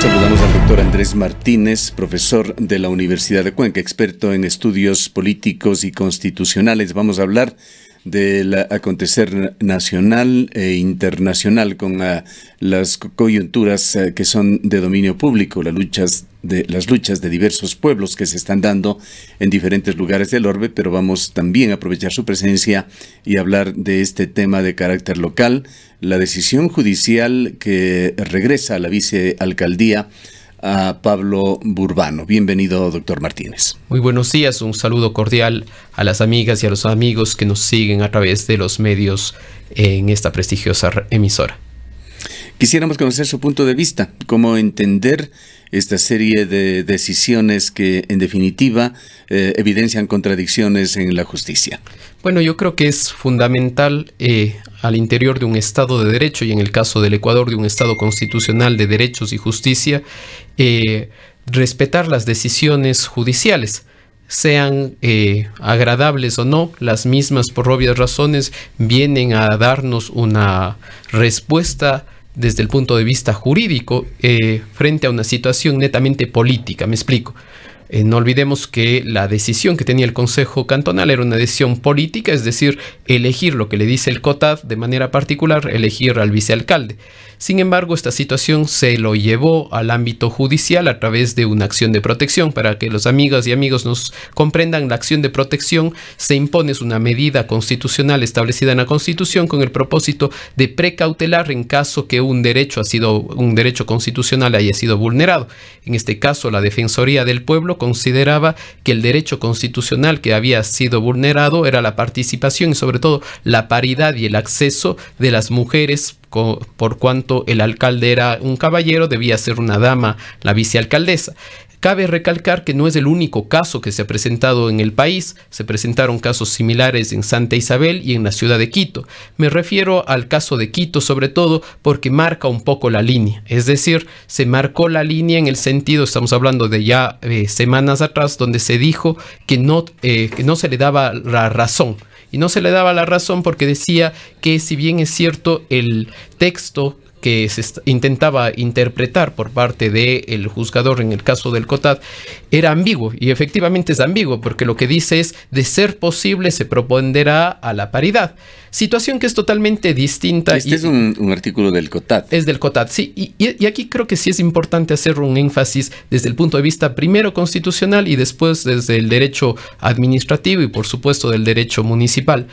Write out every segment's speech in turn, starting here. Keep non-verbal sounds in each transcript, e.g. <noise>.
Saludamos al doctor Andrés Martínez, profesor de la Universidad de Cuenca, experto en estudios políticos y constitucionales. Vamos a hablar del acontecer nacional e internacional con ah, las coyunturas ah, que son de dominio público, las luchas de las luchas de diversos pueblos que se están dando en diferentes lugares del orbe, pero vamos también a aprovechar su presencia y hablar de este tema de carácter local, la decisión judicial que regresa a la vicealcaldía a Pablo Burbano. Bienvenido, doctor Martínez. Muy buenos días, un saludo cordial a las amigas y a los amigos que nos siguen a través de los medios en esta prestigiosa emisora. Quisiéramos conocer su punto de vista, cómo entender esta serie de decisiones que en definitiva eh, evidencian contradicciones en la justicia. Bueno, yo creo que es fundamental eh, al interior de un Estado de Derecho y en el caso del Ecuador de un Estado constitucional de derechos y justicia, eh, respetar las decisiones judiciales sean eh, agradables o no, las mismas por obvias razones vienen a darnos una respuesta desde el punto de vista jurídico frente a una situación netamente política. Me explico. Eh, no olvidemos que la decisión que tenía el Consejo Cantonal era una decisión política, es decir, elegir lo que le dice el COTAD de manera particular, elegir al vicealcalde. Sin embargo, esta situación se lo llevó al ámbito judicial a través de una acción de protección. Para que los amigas y amigos nos comprendan, la acción de protección se impone, es una medida constitucional establecida en la Constitución con el propósito de precautelar en caso que un derecho, ha sido, un derecho constitucional haya sido vulnerado. En este caso, la Defensoría del Pueblo consideraba que el derecho constitucional que había sido vulnerado era la participación y sobre todo la paridad y el acceso de las mujeres por cuanto el alcalde era un caballero, debía ser una dama la vicealcaldesa. Cabe recalcar que no es el único caso que se ha presentado en el país, se presentaron casos similares en Santa Isabel y en la ciudad de Quito. Me refiero al caso de Quito sobre todo porque marca un poco la línea, es decir, se marcó la línea en el sentido, estamos hablando de ya eh, semanas atrás, donde se dijo que no, eh, que no se le daba la razón y no se le daba la razón porque decía que si bien es cierto el texto que se intentaba interpretar por parte del juzgador en el caso del COTAD era ambiguo y efectivamente es ambiguo porque lo que dice es de ser posible se propondrá a la paridad. Situación que es totalmente distinta. Este es un, artículo del COTAD. Es del COTAD, sí. Y, y, aquí creo que sí es importante hacer un énfasis desde el punto de vista primero constitucional y después desde el derecho administrativo y por supuesto del derecho municipal.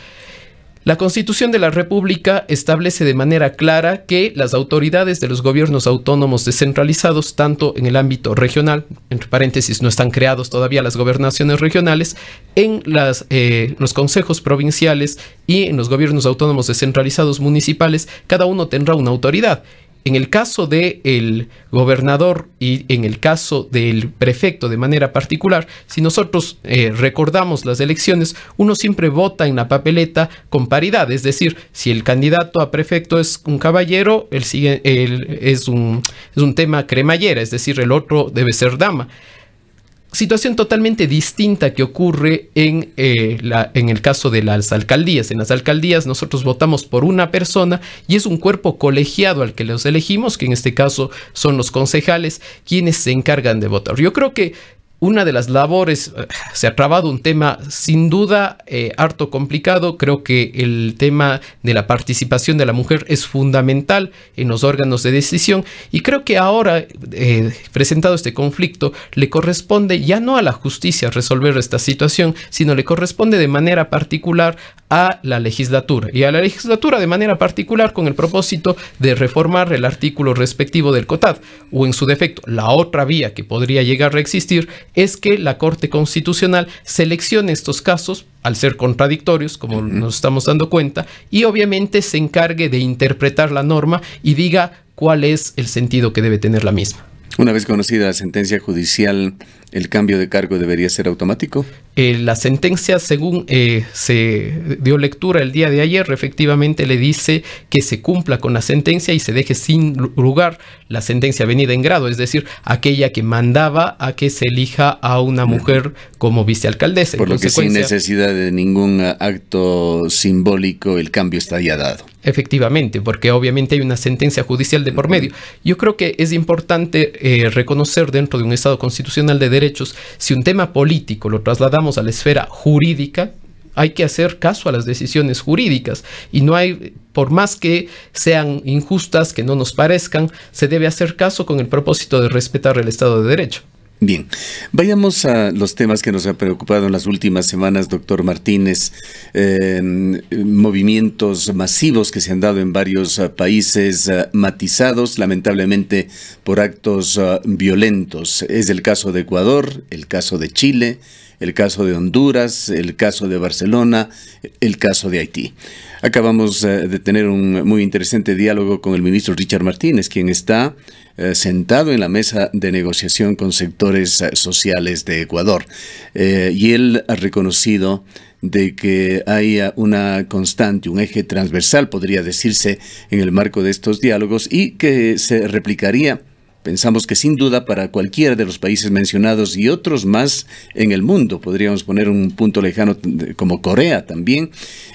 La Constitución de la República establece de manera clara que las autoridades de los gobiernos autónomos descentralizados, tanto en el ámbito regional, entre paréntesis, no están creados todavía las gobernaciones regionales, en eh, los consejos provinciales y en los gobiernos autónomos descentralizados municipales, cada uno tendrá una autoridad en el caso del el gobernador y en el caso del prefecto de manera particular, si nosotros eh, recordamos las elecciones, uno siempre vota en la papeleta con paridad, es decir, si el candidato a prefecto es un caballero, es, un, es un tema cremallera, es decir, el otro debe ser dama situación totalmente distinta que ocurre en, eh, la, en, el caso de las alcaldías. En las alcaldías nosotros votamos por una persona y es un cuerpo colegiado al que los elegimos, que en este caso son los concejales, quienes se encargan de votar. Yo creo que una de las labores, eh, se ha trabado un tema sin duda eh, harto complicado, creo que el tema de la participación de la mujer es fundamental en los órganos de decisión y creo que ahora, eh, presentado este conflicto, le corresponde ya no a la justicia resolver esta situación, sino le corresponde de manera particular a la legislatura y a la legislatura de manera particular con el propósito de reformar el artículo respectivo del COTAD o en su defecto la otra vía que podría llegar a existir es que la Corte Constitucional seleccione estos casos, al ser contradictorios, como nos estamos dando cuenta, y obviamente se encargue de interpretar la norma y diga cuál es el sentido que debe tener la misma. Una vez conocida la sentencia judicial ¿El cambio de cargo debería ser automático? Eh, la sentencia, según eh, se dio lectura el día de ayer, efectivamente le dice que se cumpla con la sentencia y se deje sin lugar la sentencia venida en grado, es decir, aquella que mandaba a que se elija a una mujer como vicealcaldesa. Por lo que sin necesidad de ningún eh, acto simbólico, el cambio está ya dado. Efectivamente, porque obviamente hay una sentencia judicial de por medio. Yo creo que es importante reconocer dentro de un Estado constitucional de derecho si un tema político lo trasladamos a la esfera jurídica, hay que hacer caso a las decisiones jurídicas y no hay, por más que sean injustas, que no nos parezcan, se debe hacer caso con el propósito de respetar el Estado de Derecho. Bien, vayamos a los temas que nos han preocupado en las últimas semanas, doctor Martínez. Em, movimientos masivos que se han dado en varios eh, países eh, matizados, lamentablemente, por actos eh, violentos. Es el caso de Ecuador, el caso de Chile, el caso de Honduras, el caso de Barcelona, el caso de Haití. Acabamos de tener un muy interesante diálogo con el ministro Richard Martínez, quien está eh, sentado en la mesa de negociación con sectores eh, sociales de Ecuador. Eh, y él ha reconocido de que hay una constante, un eje transversal, podría decirse, en el marco de estos diálogos y que se replicaría Pensamos que sin duda para cualquiera de los países mencionados y otros más en el mundo, podríamos poner un punto lejano como Corea también,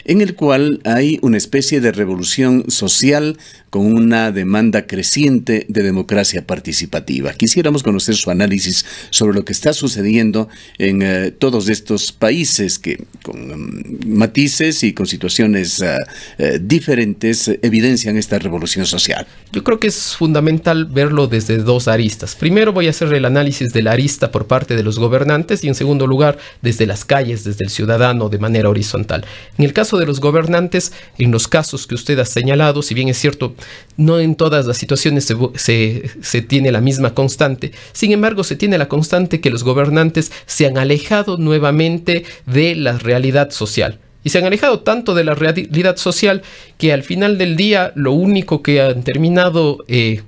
en el cual hay una especie de revolución social con una demanda creciente de democracia participativa. Quisiéramos conocer su análisis sobre lo que está sucediendo en eh, todos estos países que con um, matices y con situaciones eh, eh, diferentes evidencian esta revolución social. Yo creo que es fundamental verlo desde dos aristas. Primero voy a hacer el análisis de la arista por parte de los gobernantes y en segundo lugar desde las calles, desde el ciudadano de manera horizontal. En el caso de los gobernantes, en los casos que usted ha señalado, si bien es cierto, no en todas las situaciones se, tiene la misma constante. Sin embargo, se tiene la constante que los gobernantes se han alejado nuevamente de la realidad social. Y se han alejado tanto de la realidad social que al final del día lo único que han terminado eh,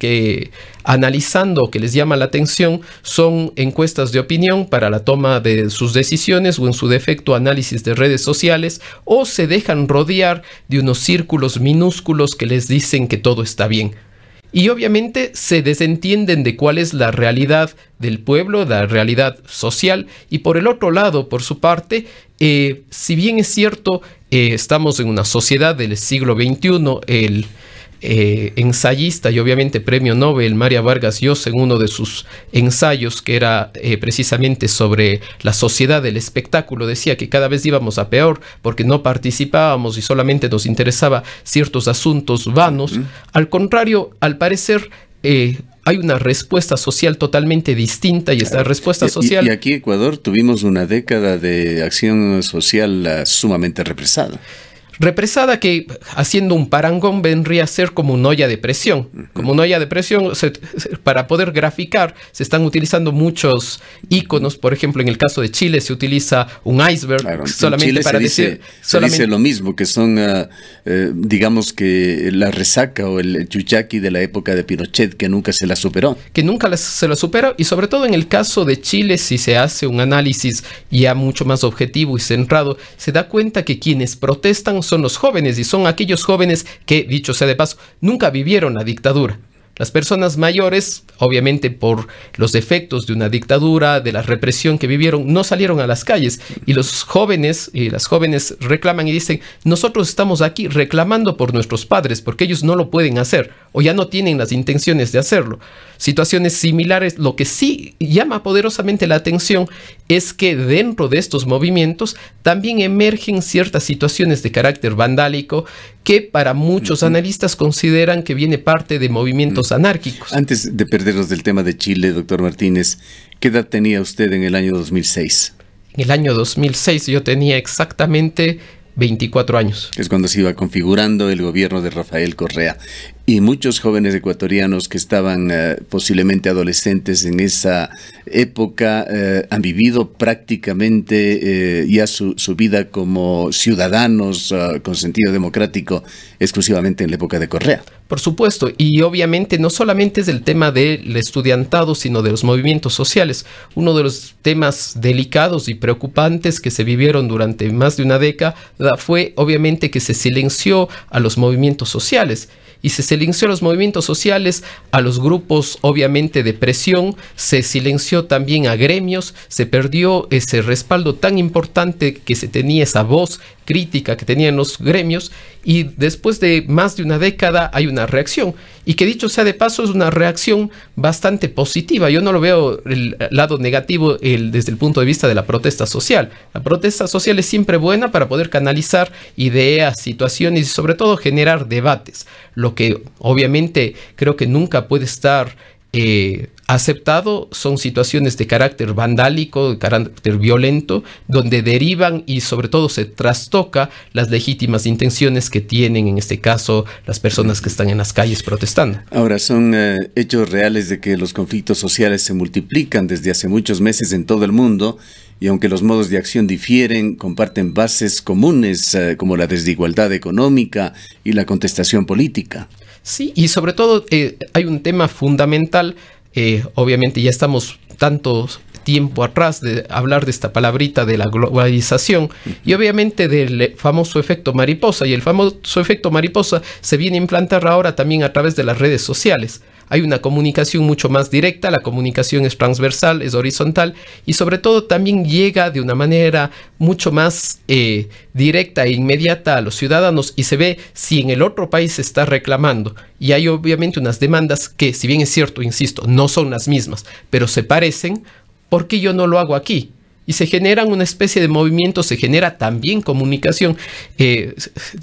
que analizando, que les llama la atención, son encuestas de opinión para la toma de sus decisiones o en su defecto análisis de redes sociales o se dejan rodear de unos círculos minúsculos que les dicen que todo está bien. Y obviamente se desentienden de cuál es la realidad del pueblo, la realidad social. Y por el otro lado, por su parte, eh, si bien es cierto, eh, estamos en una sociedad del siglo XXI, el, eh, ensayista y obviamente premio Nobel, María Vargas Llosa, en uno de sus ensayos, que era eh, precisamente sobre la sociedad del espectáculo, decía que cada vez íbamos a peor porque no participábamos y solamente nos interesaba ciertos asuntos vanos. Al contrario, al parecer... Eh, hay una respuesta social totalmente distinta y esta respuesta social... Y, aquí Ecuador tuvimos una década de acción social sumamente represada. Represada que, haciendo un parangón, vendría a ser como una olla de presión. Como una olla de presión, para poder graficar, se están utilizando muchos iconos. Por ejemplo, en el caso de Chile se utiliza un iceberg solamente para decir. Se dice lo mismo, que son, ah, eh, digamos que la resaca o el yuyaki de la época de Pinochet, que nunca se la superó. Que nunca se la superó, y sobre todo en el caso de Chile, si se hace un análisis ya mucho más objetivo y centrado, se da cuenta que quienes protestan son los jóvenes y son aquellos jóvenes que, dicho sea de paso, nunca vivieron la dictadura. Las personas mayores, obviamente por los defectos de una dictadura, de la represión que vivieron, no salieron a las calles. Y los jóvenes y las jóvenes reclaman y dicen, nosotros estamos aquí reclamando por nuestros padres, porque ellos no lo pueden hacer o ya no tienen las intenciones de hacerlo situaciones similares. Lo que sí llama poderosamente la atención es que dentro de estos movimientos también emergen ciertas situaciones de carácter vandálico que para muchos analistas consideran que viene parte de movimientos anárquicos. Antes de perdernos del tema de Chile, doctor Martínez, ¿qué edad tenía usted en el año 2006? En el año 2006 yo tenía exactamente 24 años. Es cuando se iba configurando el gobierno de Rafael Correa y muchos jóvenes ecuatorianos que estaban eh, posiblemente adolescentes en esa época eh, han vivido prácticamente eh, ya su, su, vida como ciudadanos con sentido democrático exclusivamente en la época de Correa. Por supuesto, y obviamente no solamente es el tema del estudiantado, sino de los movimientos sociales. Uno de los temas delicados y preocupantes que se vivieron durante más de una década fue obviamente que se silenció a los movimientos sociales y se silenció a los movimientos sociales, a los grupos obviamente de presión, se silenció también a gremios, se perdió ese respaldo tan importante que se tenía esa voz, crítica que tenían los gremios y después de más de una década hay una reacción y que dicho sea de paso es una reacción bastante positiva. Yo no lo veo el lado negativo desde el punto de vista de la protesta social. La protesta social es siempre buena para poder canalizar ideas, situaciones y sobre todo generar debates, lo que obviamente creo que nunca puede estar eh, aceptado son situaciones de carácter vandálico, de carácter violento, donde derivan y sobre todo se trastoca las legítimas intenciones que tienen en este caso las personas que están en las calles protestando. Ahora, son eh, hechos reales de que los conflictos sociales se multiplican desde hace muchos meses en todo el mundo y aunque los modos de acción difieren, comparten bases comunes eh, como la desigualdad económica y la contestación política. Sí, y sobre todo eh, hay un tema fundamental eh, obviamente ya estamos tanto tiempo atrás de hablar de esta palabrita de la globalización y obviamente del eh, famoso efecto mariposa y el famoso efecto mariposa se viene a implantar ahora también a través de las redes sociales hay una comunicación mucho más directa, la comunicación es transversal, es horizontal y sobre todo también llega de una manera mucho más eh, directa e inmediata a los ciudadanos y se ve si en el otro país se está reclamando. Y hay obviamente unas demandas que, si bien es cierto, insisto, no son las mismas, pero se parecen, ¿por qué yo no lo hago aquí? y se generan una especie de movimiento, se genera también comunicación. Eh,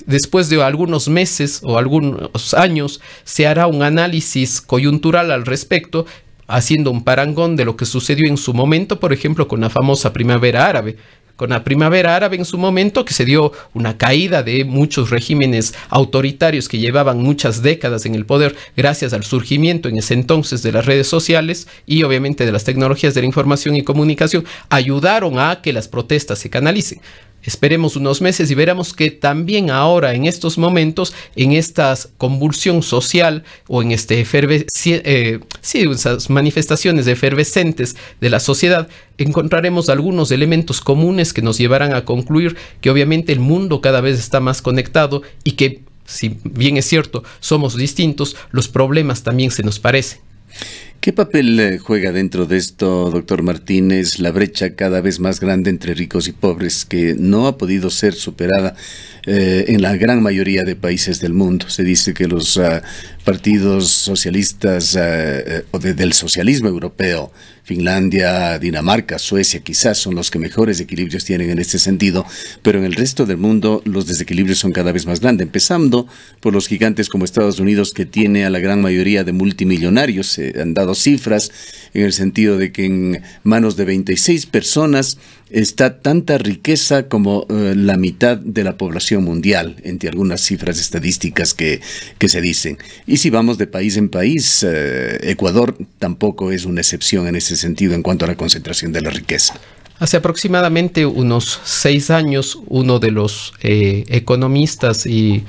después de algunos meses o algunos años se hará un análisis coyuntural al respecto haciendo un parangón de lo que sucedió en su momento, por ejemplo, con la famosa primavera árabe, con la primavera árabe en su momento, que se dio una caída de muchos regímenes autoritarios que llevaban muchas décadas en el poder gracias al surgimiento en ese entonces de las redes sociales y obviamente de las tecnologías de la información y comunicación, ayudaron a que las protestas se canalicen. Esperemos unos meses y veremos que también ahora en estos momentos, en esta convulsión social o en estas eh, esas manifestaciones efervescentes de la sociedad, encontraremos algunos elementos comunes que nos llevarán a concluir que obviamente el mundo cada vez está más conectado y que, si bien es cierto, somos distintos, los problemas también se nos parecen. ¿Qué papel eh, juega dentro de esto, doctor Martínez, la brecha cada vez más grande entre ricos y pobres que no ha podido ser superada eh, en la gran mayoría de países del mundo. Se dice que los ah, partidos socialistas ah, eh, o del socialismo europeo, Finlandia, Dinamarca, Suecia, quizás son los que mejores equilibrios tienen en este sentido, pero en el resto del mundo los desequilibrios son cada vez más grandes, empezando por los gigantes como Estados Unidos, que tiene a la gran mayoría de multimillonarios. Se han dado cifras en el sentido de que en manos de 26 personas, está tanta riqueza como eh, la mitad de la población mundial, entre algunas cifras estadísticas que, se dicen. Y si vamos de país en país, eh, Ecuador tampoco es una excepción en ese sentido en cuanto a la concentración de la riqueza. Hace aproximadamente unos seis años, uno de los eh, economistas y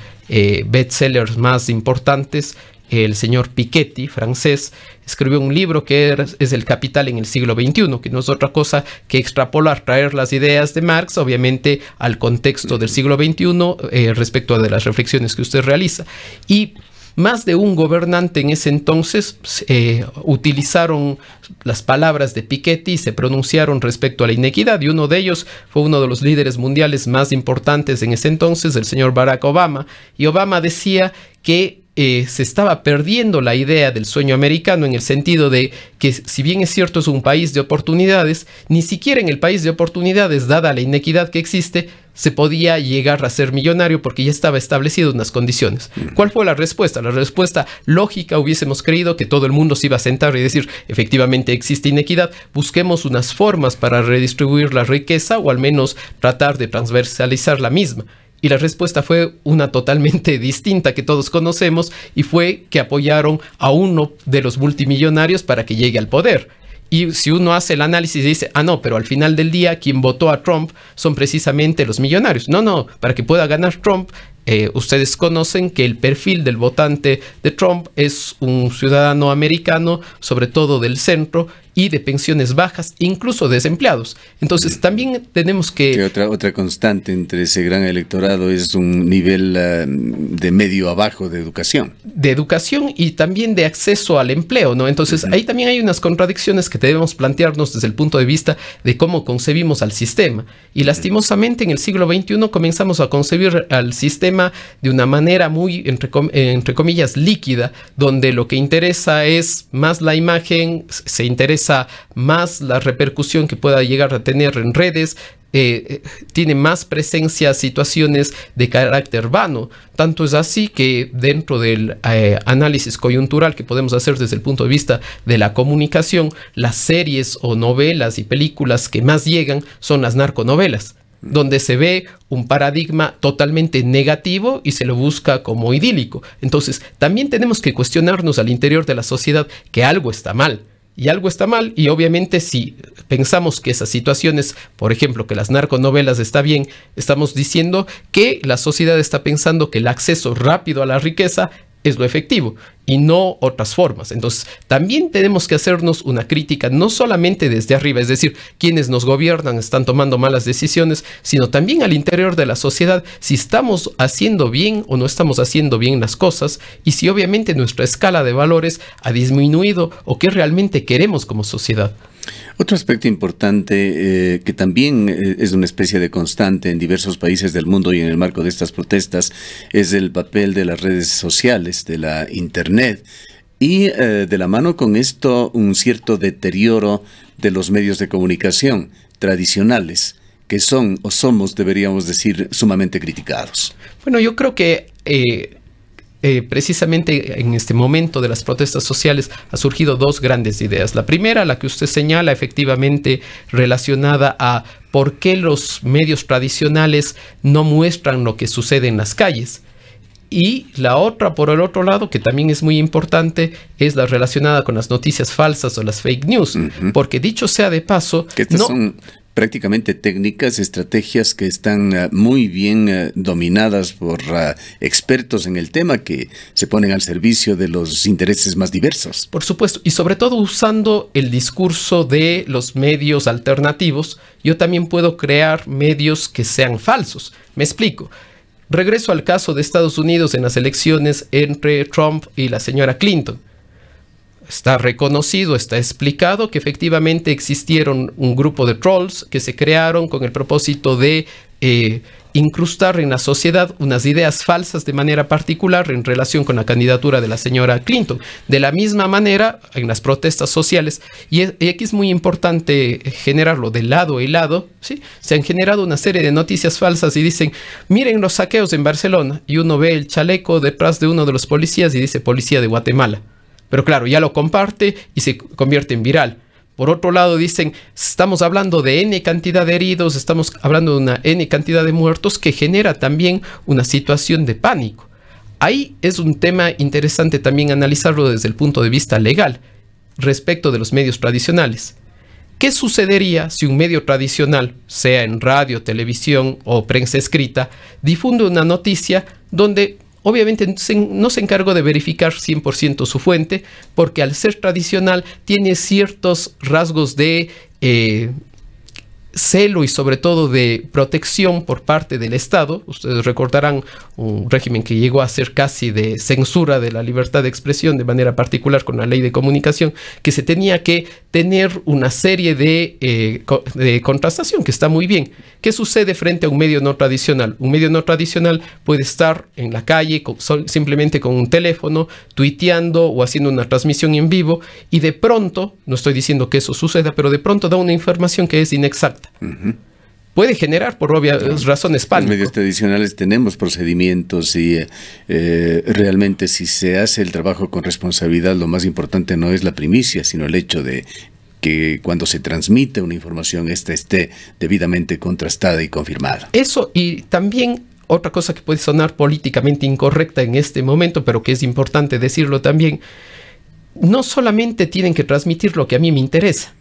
bestsellers más importantes el señor Piketty, francés, escribió un libro que es El Capital en el siglo XXI, que no es otra cosa que extrapolar, traer las ideas de Marx, obviamente, al contexto del siglo XXI eh, respecto a de las reflexiones que usted realiza. Y más de un gobernante en ese entonces eh, utilizaron las palabras de Piketty y se pronunciaron respecto a la inequidad y uno de ellos fue uno de los líderes mundiales más importantes en ese entonces, el señor Barack Obama. Y Obama decía que eh, se estaba perdiendo la idea del sueño americano en el sentido de que si bien es cierto es un país de oportunidades, ni siquiera en el país de oportunidades, dada la inequidad que existe, se podía llegar a ser millonario porque ya estaba establecido unas condiciones. Mm. ¿Cuál fue la respuesta? La respuesta lógica hubiésemos creído que todo el mundo se iba a sentar y decir, efectivamente existe inequidad, busquemos unas formas para redistribuir la riqueza o al menos tratar de transversalizar la misma. Y la respuesta fue una totalmente <laughs> distinta que todos conocemos y fue que apoyaron a uno de los multimillonarios para que llegue al poder. Y si uno hace el análisis y dice, ah, no, pero al final del día quien votó a Trump son precisamente los millonarios. No, no, para que pueda ganar Trump eh, ustedes conocen que el perfil del votante de Trump es un ciudadano americano, sobre todo del centro, y de pensiones bajas, incluso desempleados. Entonces también tenemos que... otra, otra constante entre ese gran electorado es un nivel ah, de medio abajo de educación. De educación y también de acceso al empleo, ¿no? Entonces ahí también hay unas contradicciones que debemos plantearnos desde el punto de vista de cómo concebimos al sistema. Y lastimosamente en el siglo XXI comenzamos a concebir al sistema de una manera muy, entre, comillas, líquida, donde lo que interesa es más la imagen, se interesa más la repercusión que pueda llegar a tener en redes, eh, eh, tiene más presencia situaciones de carácter vano Tanto es así que dentro del eh, análisis coyuntural que podemos hacer desde el punto de vista de la comunicación, las series o novelas y películas que más llegan son las narconovelas donde se ve un paradigma totalmente negativo y se lo busca como idílico. Entonces, también tenemos que cuestionarnos al interior de la sociedad que algo está mal. Y algo está mal y obviamente si pensamos que esas situaciones, por ejemplo, que las narconovelas está bien, estamos diciendo que la sociedad está pensando que el acceso rápido a la riqueza es lo efectivo y no otras formas. Entonces, también tenemos que hacernos una crítica, no solamente desde arriba, es decir, quienes nos gobiernan están tomando malas decisiones, sino también al interior de la sociedad, si estamos haciendo bien o no estamos haciendo bien las cosas, y si obviamente nuestra escala de valores ha disminuido o qué realmente queremos como sociedad. Otro aspecto importante eh, que también eh, es una especie de constante en diversos países del mundo y en el marco de estas protestas es el papel de las redes sociales, de la Internet. Y eh, de la mano con esto un cierto deterioro de los medios de comunicación tradicionales, que son o somos, deberíamos decir, sumamente criticados. Bueno, yo creo que eh, precisamente en este momento de las protestas sociales ha surgido dos grandes ideas. La primera, la que usted señala, efectivamente relacionada a por qué los medios tradicionales no muestran lo que sucede en las calles. Y la otra, por el otro lado, que también es muy importante, es la relacionada con las noticias falsas o las fake news. Porque dicho sea de paso... Que este no, son prácticamente técnicas, estrategias que están ah, muy bien ah, dominadas por ah, expertos en el tema que se ponen al servicio de los intereses más diversos. Por supuesto, y sobre todo usando el discurso de los medios alternativos, yo también puedo crear medios que sean falsos. Me explico. Regreso al caso de Estados Unidos en las elecciones entre Trump y la señora Clinton está reconocido, está explicado que efectivamente existieron un grupo de trolls que se crearon con el propósito de eh, incrustar en la sociedad unas ideas falsas de manera particular en relación con la candidatura de la señora Clinton. De la misma manera, en las protestas sociales, y, aquí es muy importante generarlo de lado a lado, se han generado una serie de noticias falsas y dicen, miren los saqueos en Barcelona, y uno ve el chaleco detrás de uno de los policías y dice policía de Guatemala. Pero claro, ya lo comparte y se convierte en viral. Por otro lado, dicen, estamos hablando de N cantidad de heridos, estamos hablando de una N cantidad de muertos que genera también una situación de pánico. Ahí es un tema interesante también analizarlo desde el punto de vista legal respecto de los medios tradicionales. ¿Qué sucedería si un medio tradicional, sea en radio, televisión o prensa escrita, difunde una noticia donde Obviamente no se encargó de verificar 100% su fuente porque al ser tradicional tiene ciertos rasgos de eh, celo y sobre todo de protección por parte del Estado. Ustedes recordarán un régimen que llegó a ser casi de censura de la libertad de expresión de manera particular con la ley de comunicación, que se tenía que tener una serie de, eh, contrastación, que está muy bien. ¿Qué sucede frente a un medio no tradicional? Un medio no tradicional puede estar en la calle simplemente con un teléfono, tuiteando o haciendo una transmisión en vivo y de pronto, no estoy diciendo que eso suceda, pero de pronto da una información que es inexacta Puede generar por obvias razones pánico. Los medios tradicionales tenemos procedimientos y eh, eh, realmente si se hace el trabajo con responsabilidad, lo más importante no es la primicia, sino el hecho de que cuando se transmite una información esta esté debidamente contrastada y confirmada. Eso y también otra cosa que puede sonar políticamente incorrecta en este momento, pero que es importante decirlo también, no solamente tienen que transmitir lo que a mí me interesa.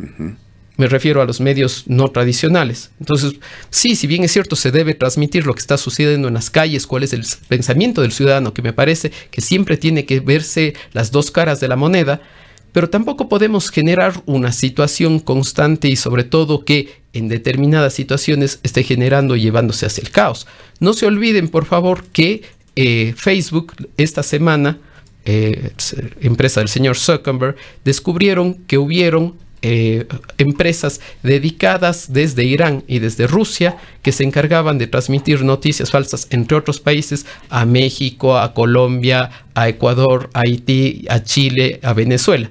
Me refiero a los medios no tradicionales. Entonces, sí, si bien es cierto, se debe transmitir lo que está sucediendo en las calles, cuál es el pensamiento del ciudadano, que me parece que siempre tiene que verse las dos caras de la moneda, pero tampoco podemos generar una situación constante y sobre todo que en determinadas situaciones esté generando y llevándose hacia el caos. No se olviden, por favor, que eh, Facebook esta semana, eh, empresa del señor Zuckerberg, descubrieron que hubieron eh, empresas dedicadas desde Irán y desde Rusia que se encargaban de transmitir noticias falsas entre otros países a México, a Colombia, a Ecuador, a Haití, a Chile, a Venezuela.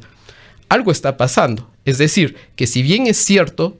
Algo está pasando. Es decir, que si bien es cierto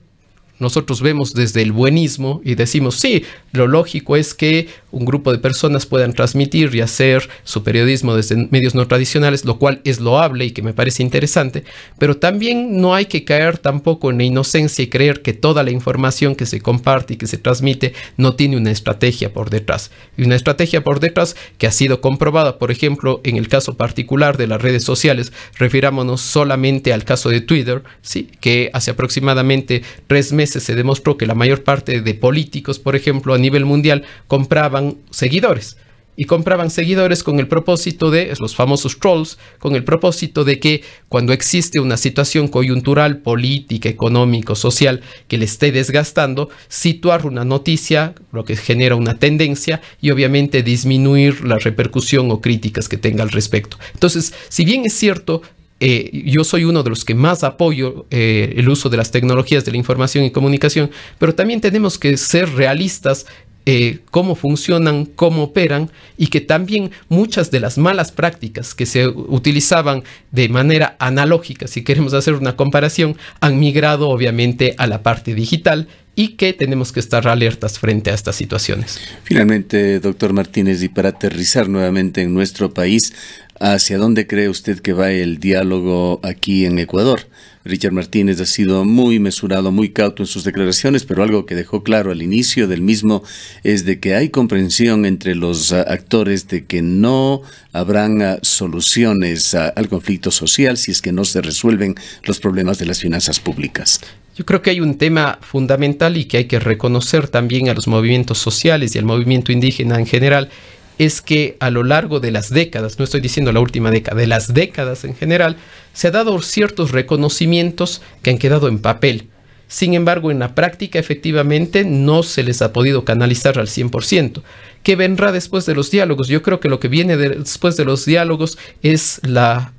nosotros vemos desde el buenismo y decimos, sí, lo lógico es que un grupo de personas puedan transmitir y hacer su periodismo desde medios no tradicionales, lo cual es loable y que me parece interesante, pero también no hay que caer tampoco en la inocencia y creer que toda la información que se comparte y que se transmite no tiene una estrategia por detrás. Y una estrategia por detrás que ha sido comprobada, por ejemplo, en el caso particular de las redes sociales, refirámonos solamente al caso de Twitter, ¿sí? que hace aproximadamente tres meses se demostró que la mayor parte de políticos, por ejemplo, a nivel mundial, compraban seguidores y compraban seguidores con el propósito de, los famosos trolls, con el propósito de que cuando existe una situación coyuntural, política, económico, social, que le esté desgastando, situar una noticia, lo que genera una tendencia y obviamente disminuir la repercusión o críticas que tenga al respecto. Entonces, si bien es cierto eh, yo soy uno de los que más apoyo eh, el uso de las tecnologías de la información y comunicación, pero también tenemos que ser realistas eh, cómo funcionan, cómo operan y que también muchas de las malas prácticas que se utilizaban de manera analógica, si queremos hacer una comparación, han migrado obviamente a la parte digital y que tenemos que estar alertas frente a estas situaciones. Finalmente, doctor Martínez, y para aterrizar nuevamente en nuestro país, ¿Hacia dónde cree usted que va el diálogo aquí en Ecuador? Richard Martínez ha sido muy mesurado, muy cauto en sus declaraciones, pero algo que dejó claro al inicio del mismo es de que hay comprensión entre los ah, actores de que no habrán ah, soluciones ah, al conflicto social si es que no se resuelven los problemas de las finanzas públicas. Yo creo que hay un tema fundamental y que hay que reconocer también a los movimientos sociales y al movimiento indígena en general, es que a lo largo de las décadas, no estoy diciendo la última década, de las décadas en general, se ha dado ciertos reconocimientos que han quedado en papel. Sin embargo, en la práctica efectivamente no se les ha podido canalizar al 100%. ¿Qué vendrá después de los diálogos? Yo creo que lo que viene después de los diálogos es la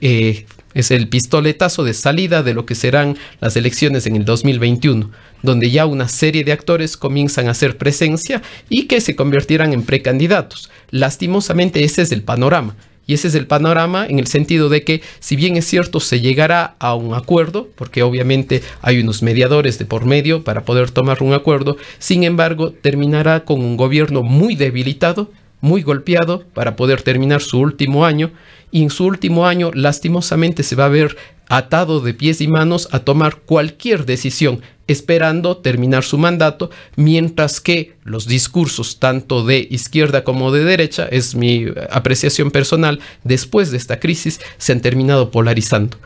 eh, es el pistoletazo de salida de lo que serán las elecciones en el 2021, donde ya una serie de actores comienzan a hacer presencia y que se convertirán en precandidatos. Lastimosamente ese es el panorama. Y ese es el panorama en el sentido de que, si bien es cierto, se llegará a un acuerdo, porque obviamente hay unos mediadores de por medio para poder tomar un acuerdo, sin embargo, terminará con un gobierno muy debilitado, muy golpeado, para poder terminar su último año y en su último año lastimosamente se va a ver atado de pies y manos a tomar cualquier decisión, esperando terminar su mandato, mientras que los discursos tanto de izquierda como de derecha, es mi apreciación personal, después de esta crisis se han terminado polarizando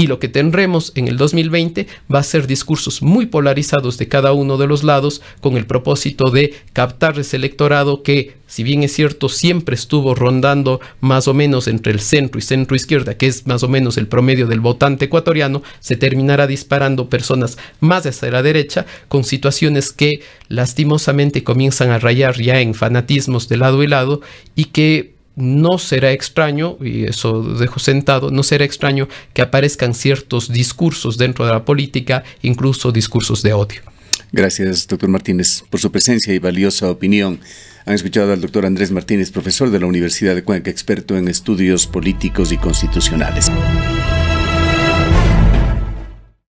y lo que tendremos en el 2020 va a ser discursos muy polarizados de cada uno de los lados con el propósito de captar ese electorado que, si bien es cierto, siempre estuvo rondando más o menos entre el centro y centro izquierda, que es más o menos el promedio del votante ecuatoriano, se terminará disparando personas más hacia la derecha con situaciones que lastimosamente comienzan a rayar ya en fanatismos de lado y lado y que no será extraño, y eso dejo sentado, no será extraño que aparezcan ciertos discursos dentro de la política, incluso discursos de odio. Gracias, doctor Martínez, por su presencia y valiosa opinión. Han escuchado al doctor Andrés Martínez, profesor de la Universidad de Cuenca, experto en estudios políticos y constitucionales.